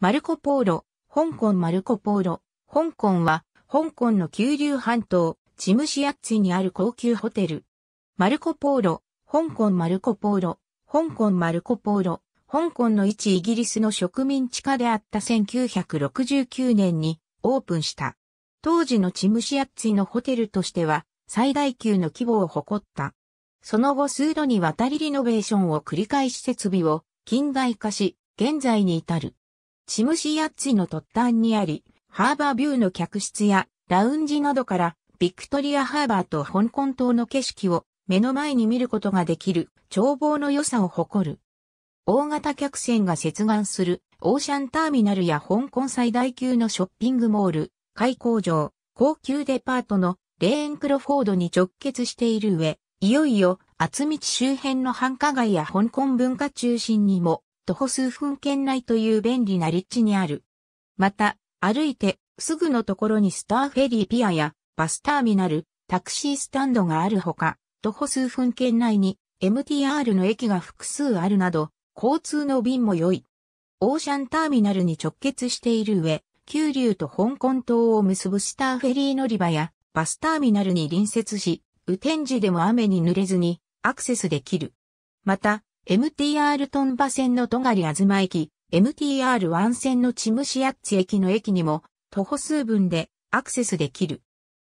マルコポーロ、香港マルコポーロ、香港は、香港の九龍半島、チムシアッツィにある高級ホテル。マルコポーロ、香港マルコポーロ、香港マルコポーロ、香港の一イギリスの植民地下であった1969年にオープンした。当時のチムシアッツィのホテルとしては最大級の規模を誇った。その後数度にわたりリノベーションを繰り返し設備を近代化し、現在に至る。チムシヤッツィの突端にあり、ハーバービューの客室やラウンジなどからビクトリアハーバーと香港島の景色を目の前に見ることができる眺望の良さを誇る。大型客船が接岸するオーシャンターミナルや香港最大級のショッピングモール、開港場、高級デパートのレーンクロフォードに直結している上、いよいよ厚道周辺の繁華街や香港文化中心にも徒歩数分圏内という便利な立地にある。また、歩いてすぐのところにスターフェリーピアやバスターミナル、タクシースタンドがあるほか、徒歩数分圏内に MTR の駅が複数あるなど、交通の便も良い。オーシャンターミナルに直結している上、九龍と香港島を結ぶスターフェリー乗り場やバスターミナルに隣接し、雨天時でも雨に濡れずにアクセスできる。また、MTR トンバ線の戸狩東駅、MTR 湾線のチムシアッツ駅の駅にも徒歩数分でアクセスできる。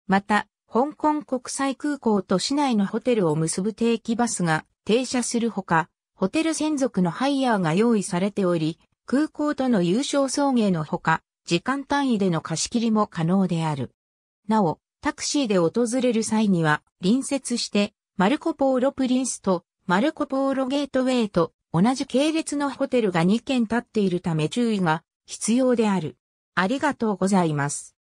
また、香港国際空港と市内のホテルを結ぶ定期バスが停車するほか、ホテル専属のハイヤーが用意されており、空港との優勝送迎のほか、時間単位での貸し切りも可能である。なお、タクシーで訪れる際には、隣接して、マルコ・ポーロ・プリンスとマルコ・ポーロ・ゲートウェイと同じ系列のホテルが2軒建っているため注意が必要である。ありがとうございます。